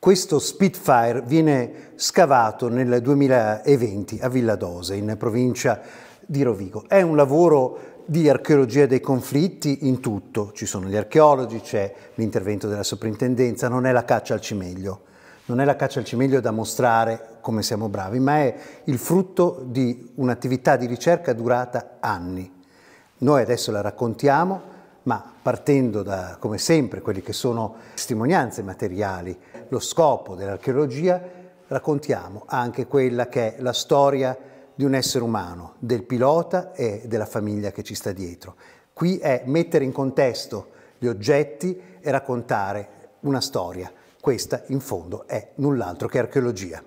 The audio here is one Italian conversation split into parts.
Questo Spitfire viene scavato nel 2020 a Villadose, in provincia di Rovigo. È un lavoro di archeologia dei conflitti in tutto. Ci sono gli archeologi, c'è l'intervento della soprintendenza, non è la caccia al cimeglio. Non è la caccia al cimeglio da mostrare come siamo bravi, ma è il frutto di un'attività di ricerca durata anni. Noi adesso la raccontiamo, ma partendo da, come sempre, quelle che sono testimonianze materiali, lo scopo dell'archeologia, raccontiamo anche quella che è la storia di un essere umano, del pilota e della famiglia che ci sta dietro. Qui è mettere in contesto gli oggetti e raccontare una storia. Questa, in fondo, è null'altro che archeologia.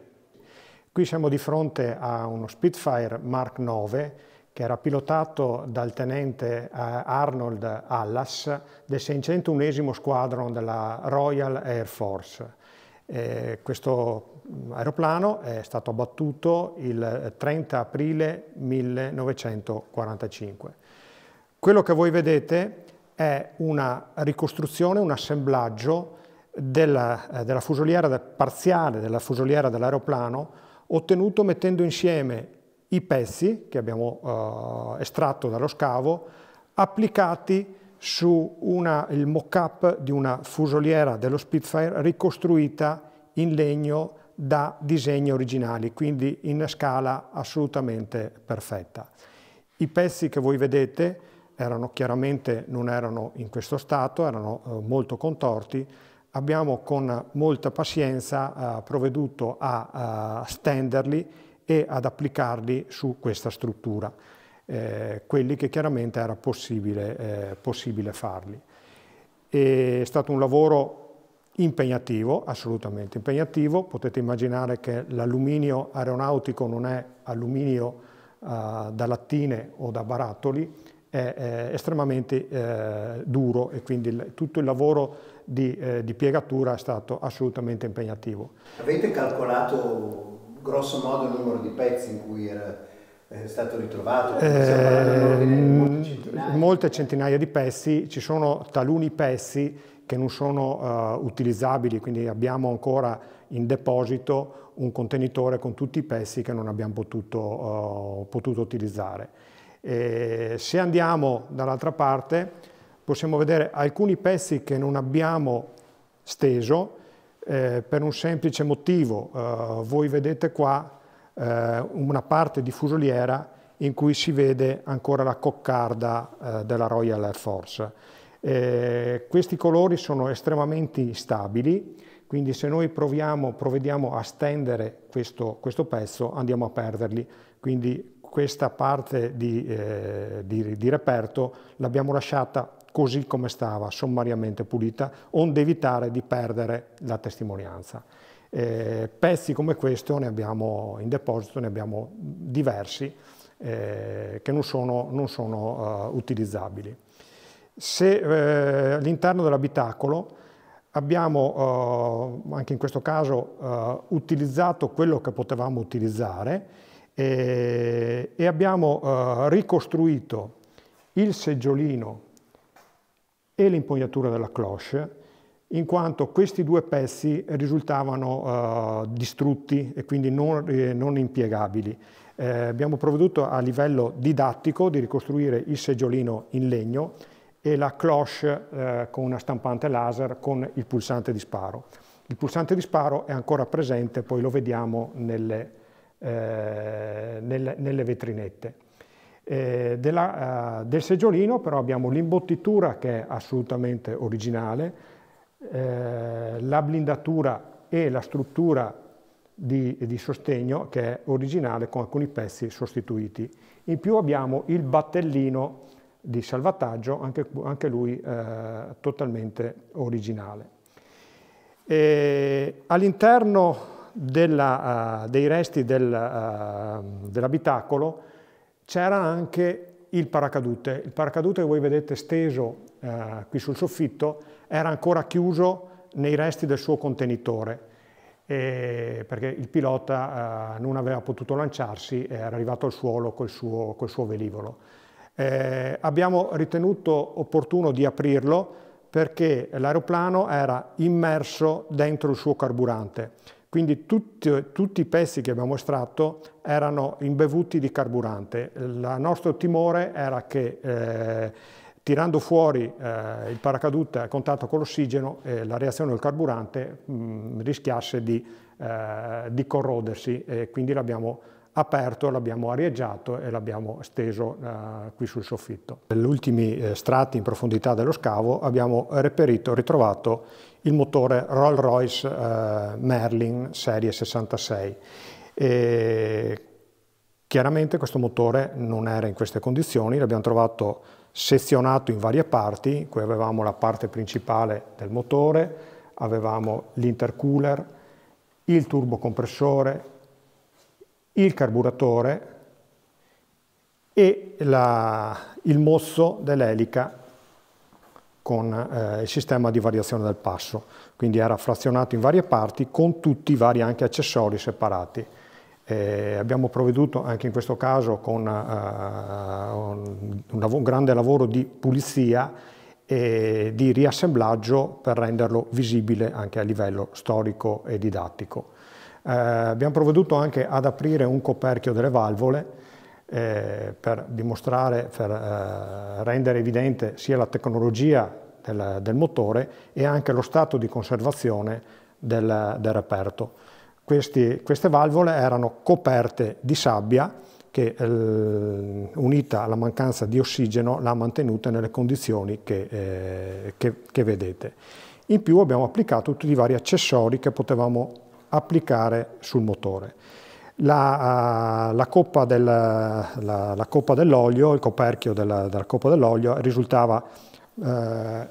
Qui siamo di fronte a uno Spitfire Mark IX che era pilotato dal tenente eh, Arnold Allas del 601 squadron della Royal Air Force. Eh, questo aeroplano è stato abbattuto il 30 eh, aprile 1945. Quello che voi vedete è una ricostruzione, un assemblaggio della, eh, della fusoliera del, parziale della fusoliera dell'aeroplano ottenuto mettendo insieme i pezzi che abbiamo eh, estratto dallo scavo applicati su una, il mock-up di una fusoliera dello Spitfire ricostruita in legno da disegni originali, quindi in scala assolutamente perfetta. I pezzi che voi vedete erano chiaramente non erano in questo stato, erano eh, molto contorti, abbiamo con molta pazienza eh, provveduto a, a eh, stenderli e ad applicarli su questa struttura eh, quelli che chiaramente era possibile, eh, possibile farli. E è stato un lavoro impegnativo, assolutamente impegnativo, potete immaginare che l'alluminio aeronautico non è alluminio eh, da lattine o da barattoli, è, è estremamente eh, duro e quindi il, tutto il lavoro di, eh, di piegatura è stato assolutamente impegnativo. Avete calcolato grosso modo il numero di pezzi in cui era è stato ritrovato? Eh, mm, centinaia. Molte centinaia di pezzi, ci sono taluni pezzi che non sono uh, utilizzabili, quindi abbiamo ancora in deposito un contenitore con tutti i pezzi che non abbiamo potuto, uh, potuto utilizzare. E eh, se andiamo dall'altra parte possiamo vedere alcuni pezzi che non abbiamo steso eh, per un semplice motivo. Uh, voi vedete qua eh, una parte di fusoliera in cui si vede ancora la coccarda eh, della Royal Air Force. Eh, questi colori sono estremamente stabili, quindi se noi proviamo, provvediamo a stendere questo, questo pezzo andiamo a perderli, quindi questa parte di, eh, di, di reperto l'abbiamo lasciata così come stava, sommariamente pulita, onde evitare di perdere la testimonianza. Eh, pezzi come questo ne abbiamo in deposito, ne abbiamo diversi eh, che non sono, non sono uh, utilizzabili. Se eh, all'interno dell'abitacolo abbiamo, uh, anche in questo caso, uh, utilizzato quello che potevamo utilizzare e, e abbiamo ricostruito il seggiolino e l'impugnatura della cloche in quanto questi due pezzi risultavano eh, distrutti e quindi non, eh, non impiegabili. Eh, abbiamo provveduto a livello didattico di ricostruire il seggiolino in legno e la cloche eh, con una stampante laser con il pulsante di sparo. Il pulsante di sparo è ancora presente, poi lo vediamo nelle, eh, nelle, nelle vetrinette. Eh, della, eh, del seggiolino però abbiamo l'imbottitura che è assolutamente originale, eh, la blindatura e la struttura di, di, sostegno che è originale con alcuni pezzi sostituiti. In più abbiamo il battellino di salvataggio, anche, anche lui eh, totalmente originale. All'interno uh, dei resti del, uh, dell'abitacolo c'era anche il paracadute. Il paracadute che voi vedete steso eh, qui sul soffitto era ancora chiuso nei resti del suo contenitore e, perché il pilota eh, non aveva potuto lanciarsi e era arrivato al suolo col suo, col suo velivolo. Eh, abbiamo ritenuto opportuno di aprirlo perché l'aeroplano era immerso dentro il suo carburante quindi tutti, tutti i pezzi che abbiamo estratto erano imbevuti di carburante. Il nostro timore era che eh, tirando fuori eh, il paracadute a contatto con l'ossigeno, eh, la reazione del carburante mh, mm, rischiasse di, eh, di corrodersi e quindi l'abbiamo aperto, l'abbiamo arieggiato e l'abbiamo steso eh, qui sul soffitto. Negli ultimi eh, strati in profondità dello scavo abbiamo reperito, ritrovato il motore Rolls-Royce eh, Merlin serie 66. E chiaramente questo motore non era in queste condizioni, l'abbiamo trovato sezionato in varie parti, qui avevamo la parte principale del motore, avevamo l'intercooler, il turbocompressore, il carburatore e la, il mosso dell'elica con eh, il sistema di variazione del passo. Quindi era frazionato in varie parti con tutti i vari anche accessori separati. Eh, abbiamo provveduto anche in questo caso con eh, un, un, grande lavoro di pulizia e di riassemblaggio per renderlo visibile anche a livello storico e didattico. Eh, abbiamo provveduto anche ad aprire un coperchio delle valvole eh, per dimostrare, per eh, rendere evidente sia la tecnologia del, del, motore e anche lo stato di conservazione del, del reperto. Questi, queste valvole erano coperte di sabbia che eh, unita alla mancanza di ossigeno l'ha mantenuta nelle condizioni che, eh, che, che, vedete. In più abbiamo applicato tutti i vari accessori che potevamo applicare sul motore. La, eh, la, coppa del, la, la, coppa dell'olio, il coperchio della, della coppa dell'olio risultava, eh,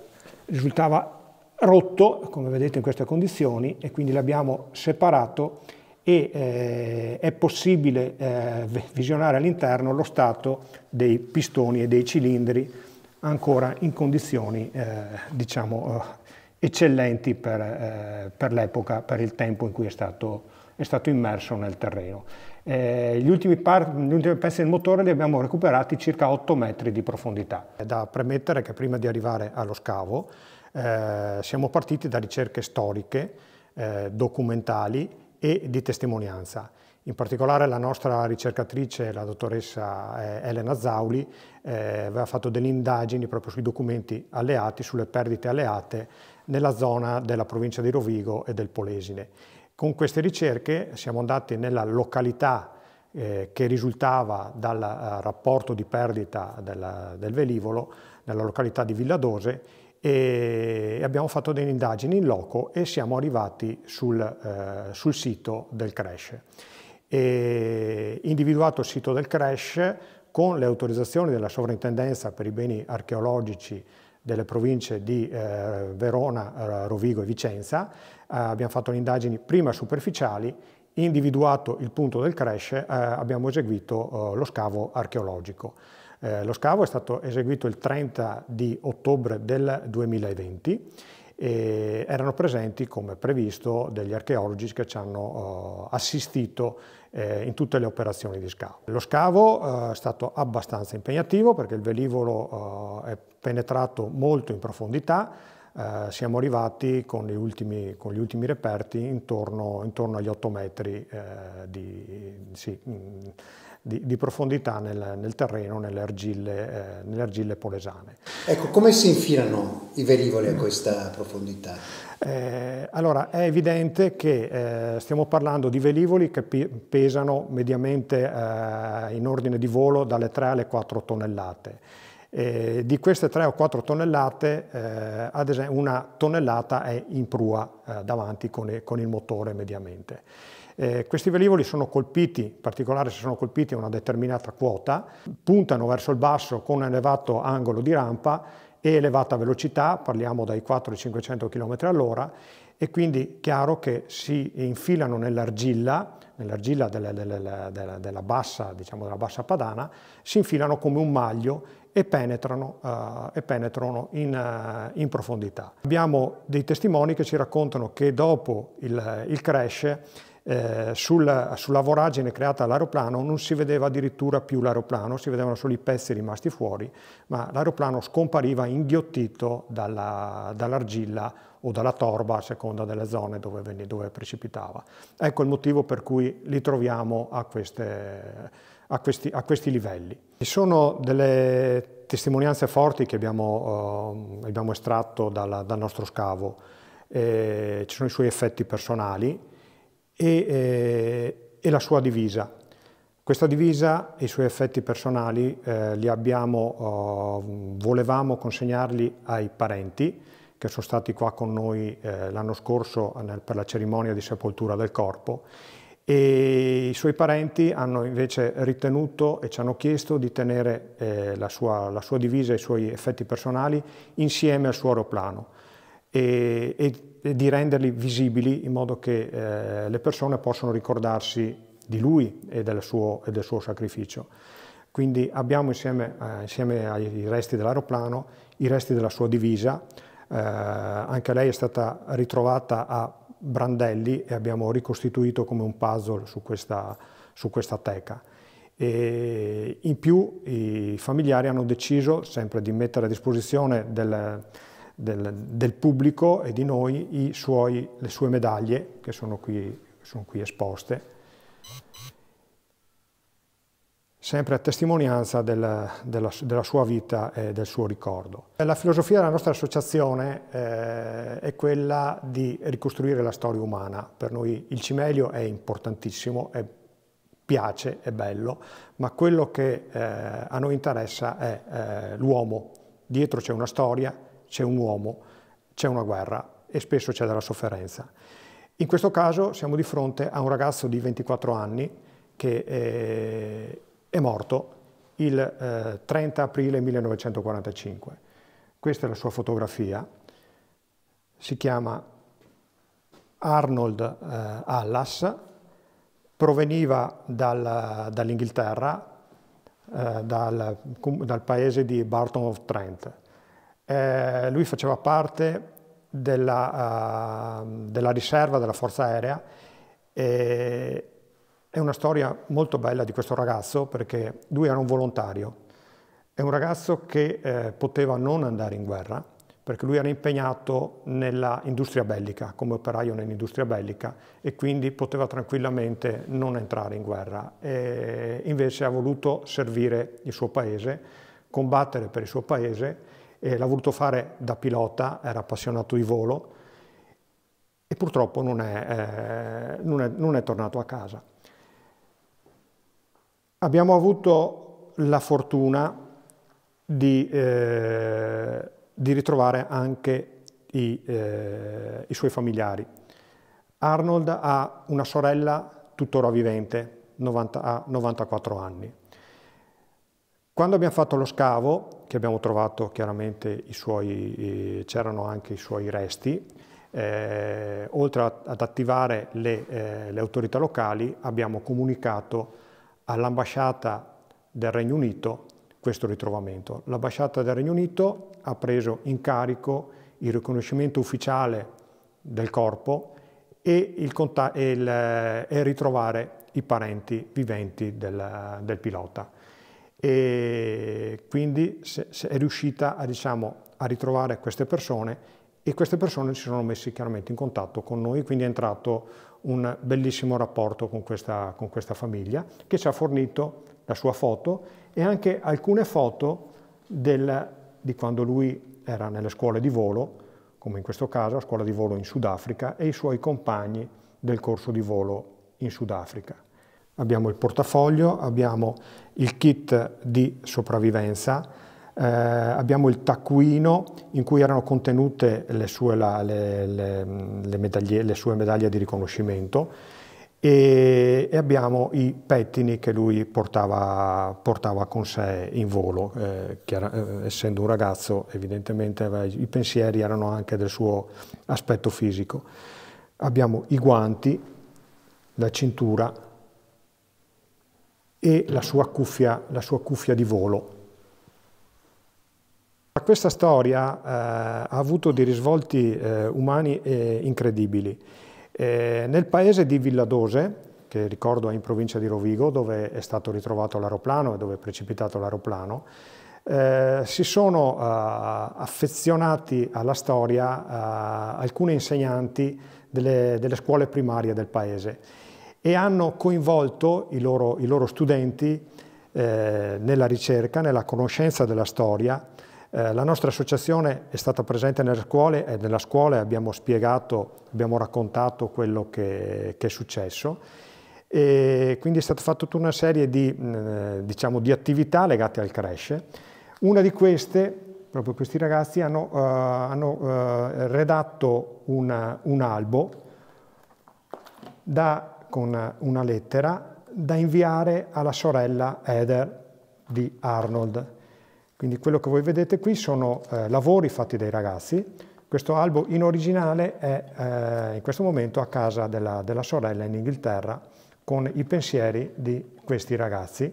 risultava rotto, come vedete in queste condizioni, e quindi l'abbiamo separato e eh, è possibile eh, visionare all'interno lo stato dei pistoni e dei cilindri ancora in condizioni eh, diciamo, eh, eccellenti per, eh, per l'epoca, per il tempo in cui è stato, è stato immerso nel terreno. Eh, gli, ultimi gli, ultimi pezzi del motore li abbiamo recuperati circa 8 metri di profondità. È da premettere che prima di arrivare allo scavo eh, siamo partiti da ricerche storiche, eh, documentali e di testimonianza. In particolare la nostra ricercatrice, la dottoressa eh, Elena Zauli, eh, aveva fatto delle indagini proprio sui documenti alleati, sulle perdite alleate nella zona della provincia di Rovigo e del Polesine. Con queste ricerche siamo andati nella località eh, che risultava dal eh, rapporto di perdita della, del velivolo, nella località di Villadose, e abbiamo fatto delle indagini in loco e siamo arrivati sul, eh, sul sito del crash. E individuato il sito del crash con le autorizzazioni della sovrintendenza per i beni archeologici delle province di eh, Verona, eh, Rovigo e Vicenza. Eh, abbiamo fatto le indagini prima superficiali, individuato il punto del crash, eh, abbiamo eseguito lo scavo archeologico. lo scavo è stato eseguito il 30 di ottobre del 2020 e erano presenti, come previsto, degli archeologi che ci hanno assistito eh, in tutte le operazioni di scavo. Lo scavo eh, è stato abbastanza impegnativo perché il velivolo eh, è penetrato molto in profondità, eh, siamo arrivati con gli, ultimi, con gli ultimi, reperti intorno, intorno agli 8 metri eh, di, sì, mh, mm, di, di profondità nel, nel, terreno, nelle argille, eh, nelle argille polesane. Ecco, come si infilano i velivoli a questa profondità? Eh, allora, è evidente che eh, stiamo parlando di velivoli che pesano mediamente eh, in ordine di volo dalle 3 alle 4 tonnellate. Eh, di queste 3 o 4 tonnellate, eh, ad esempio, una tonnellata è in prua eh, davanti con, con il motore mediamente. Eh, questi velivoli sono colpiti, in particolare se sono colpiti a una determinata quota, puntano verso il basso con un elevato angolo di rampa e elevata velocità, parliamo dai 4 ai 500 km all'ora, e quindi chiaro che si infilano nell'argilla, nell'argilla della, della, della, della, bassa, diciamo della bassa padana, si infilano come un maglio e penetrano, uh, e penetrano in, uh, in, profondità. Abbiamo dei testimoni che ci raccontano che dopo il, il crash eh, sul, sulla voragine creata all'aeroplano non si vedeva addirittura più l'aeroplano, si vedevano solo i pezzi rimasti fuori, ma l'aeroplano scompariva inghiottito dalla, dall'argilla o dalla torba a seconda delle zone dove, venne, dove, precipitava. Ecco il motivo per cui li troviamo a, queste, a, questi, a questi livelli. Ci sono delle testimonianze forti che abbiamo, eh, abbiamo estratto dalla, dal nostro scavo. Eh, ci sono i suoi effetti personali, e, eh, e la sua divisa. Questa divisa e i suoi effetti personali eh, li abbiamo, oh, volevamo consegnarli ai parenti che sono stati qua con noi eh, l'anno scorso nel, per la cerimonia di sepoltura del corpo e i suoi parenti hanno invece ritenuto e ci hanno chiesto di tenere eh, la, sua, la, sua, divisa e i suoi effetti personali insieme al suo aeroplano e, e di renderli visibili in modo che eh, le persone possano ricordarsi di lui e del suo, e del suo sacrificio. Quindi abbiamo insieme, eh, insieme ai resti dell'aeroplano i resti della sua divisa, eh, anche lei è stata ritrovata a brandelli e abbiamo ricostituito come un puzzle su questa, su questa teca. E in più i familiari hanno deciso sempre di mettere a disposizione del, del, del pubblico e di noi suoi, le sue medaglie che sono qui, sono qui esposte, sempre a testimonianza del, della, della, sua vita e del suo ricordo. La filosofia della nostra associazione eh, è quella di ricostruire la storia umana. Per noi il cimelio è importantissimo, è piace, è bello, ma quello che eh, a noi interessa è eh, l'uomo. Dietro c'è una storia, c'è un uomo, c'è una guerra e spesso c'è della sofferenza. In questo caso siamo di fronte a un ragazzo di 24 anni che eh, è morto il 30 eh, aprile 1945. Questa è la sua fotografia, si chiama Arnold eh, Allas, proveniva dal, dall'Inghilterra, dal, dal paese di Barton of Trent eh, lui faceva parte della, uh, della, riserva della forza aerea e è una storia molto bella di questo ragazzo perché lui era un volontario, è un ragazzo che eh, poteva non andare in guerra perché lui era impegnato nell'industria bellica, come operaio nell'industria bellica e quindi poteva tranquillamente non entrare in guerra e invece ha voluto servire il suo paese, combattere per il suo paese eh, l'ha voluto fare da pilota, era appassionato di volo e purtroppo non è, eh, non è, non è tornato a casa. Abbiamo avuto la fortuna di, eh, di ritrovare anche i, eh, i suoi familiari. Arnold ha una sorella tuttora vivente, 90, ha 94 anni. Quando abbiamo fatto lo scavo che abbiamo trovato chiaramente i suoi, c'erano anche i suoi resti. Eh, oltre ad attivare le, eh, le autorità locali abbiamo comunicato all'ambasciata del Regno Unito questo ritrovamento. L'ambasciata del Regno Unito ha preso in carico il riconoscimento ufficiale del corpo e, il, e, il, eh, e ritrovare i parenti viventi del, del pilota e quindi è riuscita a, diciamo, a ritrovare queste persone e queste persone si sono messi chiaramente in contatto con noi, quindi è entrato un bellissimo rapporto con questa, con questa famiglia che ci ha fornito la sua foto e anche alcune foto del, di quando lui era nelle scuole di volo, come in questo caso la scuola di volo in Sudafrica, e i suoi compagni del corso di volo in Sudafrica abbiamo il portafoglio, abbiamo il kit di sopravvivenza, eh, abbiamo il taccuino in cui erano contenute le sue, la, le, le, le sue medaglie di riconoscimento e, abbiamo i pettini che lui portava, portava con sé in volo, eh, chiaro, eh, essendo un ragazzo evidentemente i pensieri erano anche del suo aspetto fisico. Abbiamo i guanti, la cintura, e la sua cuffia, la sua cuffia di volo. Questa storia eh, ha avuto dei risvolti eh, umani eh, incredibili. nel paese di Villadose, che ricordo è in provincia di Rovigo, dove è stato ritrovato l'aeroplano e dove è precipitato l'aeroplano, eh, si sono eh, affezionati alla storia eh, alcuni insegnanti delle, delle scuole primarie del paese e hanno coinvolto i loro, i loro studenti eh, nella ricerca, nella conoscenza della storia. Eh, la nostra associazione è stata presente nelle scuole e nella scuola abbiamo spiegato, abbiamo raccontato quello che, che è successo. E quindi è stata fatta tutta una serie di, mm, diciamo, di attività legate al crash. Una di queste proprio questi ragazzi hanno, uh, hanno uh, redatto una, un albo da con una lettera da inviare alla sorella Heather di Arnold. Quindi quello che voi vedete qui sono eh, lavori fatti dai ragazzi. Questo albo in originale è eh, in questo momento a casa della, della sorella in Inghilterra con i pensieri di questi ragazzi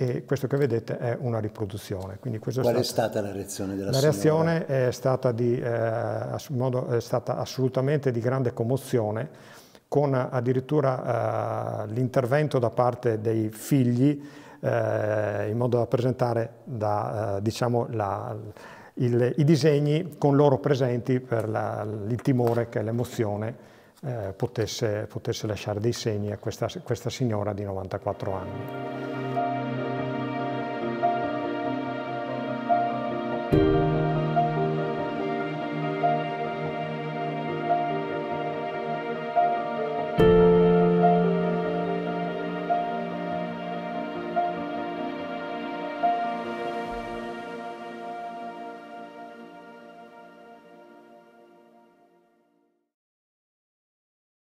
e questo che vedete è una riproduzione. Quindi Qual è stata, è stata la reazione della La reazione è stata, di, eh, è stata assolutamente di grande commozione con addirittura eh, l'intervento da parte dei figli eh, in modo da presentare da, eh, diciamo la, il, i disegni con loro presenti per la, il timore che l'emozione eh, potesse, potesse, lasciare dei segni a questa, questa signora di 94 anni.